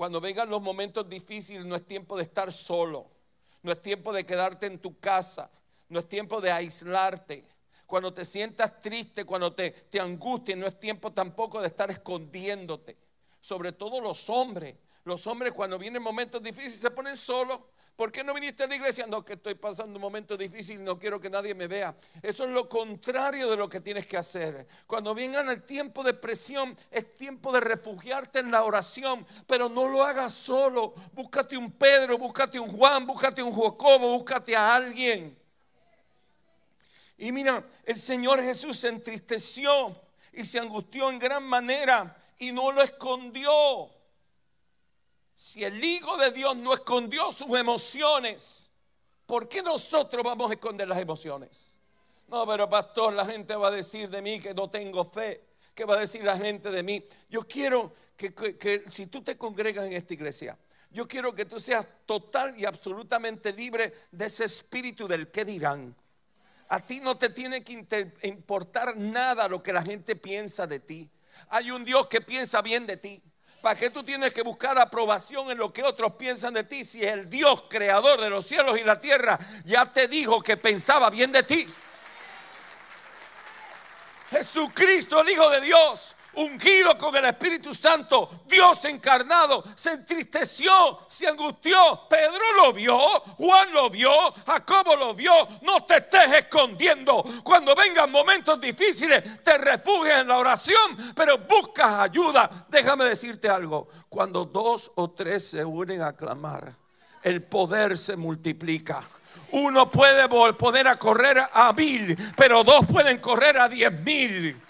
Cuando vengan los momentos difíciles no es tiempo de estar solo, no es tiempo de quedarte en tu casa, no es tiempo de aislarte. Cuando te sientas triste, cuando te, te angusties, no es tiempo tampoco de estar escondiéndote. Sobre todo los hombres. Los hombres cuando vienen momentos difíciles se ponen solos ¿Por qué no viniste a la iglesia? No, que estoy pasando un momento difícil, no quiero que nadie me vea. Eso es lo contrario de lo que tienes que hacer. Cuando vengan el tiempo de presión, es tiempo de refugiarte en la oración, pero no lo hagas solo. Búscate un Pedro, búscate un Juan, búscate un Jacobo, búscate a alguien. Y mira, el Señor Jesús se entristeció y se angustió en gran manera y no lo escondió. Si el Hijo de Dios no escondió sus emociones, ¿por qué nosotros vamos a esconder las emociones? No, pero pastor, la gente va a decir de mí que no tengo fe. ¿Qué va a decir la gente de mí? Yo quiero que, si tú te congregas en esta iglesia, yo quiero que tú seas total y absolutamente libre de ese espíritu del que dirán. A ti no te tiene que importar nada lo que la gente piensa de ti. Hay un Dios que piensa bien de ti. ¿Para qué tú tienes que buscar aprobación en lo que otros piensan de ti si el Dios creador de los cielos y la tierra ya te dijo que pensaba bien de ti? Jesucristo, el Hijo de Dios, ungido con el Espíritu Santo, Dios encarnado, se entristeció, se angustió. Pedro lo vio, Juan lo vio, Jacobo lo vio. No te estés escondiendo. Cuando vengan momentos difíciles, te refugias en la oración, pero buscas ayuda. Déjame decirte algo. Cuando dos o tres se unen a clamar, el poder se multiplica. Uno puede volver a correr a mil, pero dos pueden correr a diez mil.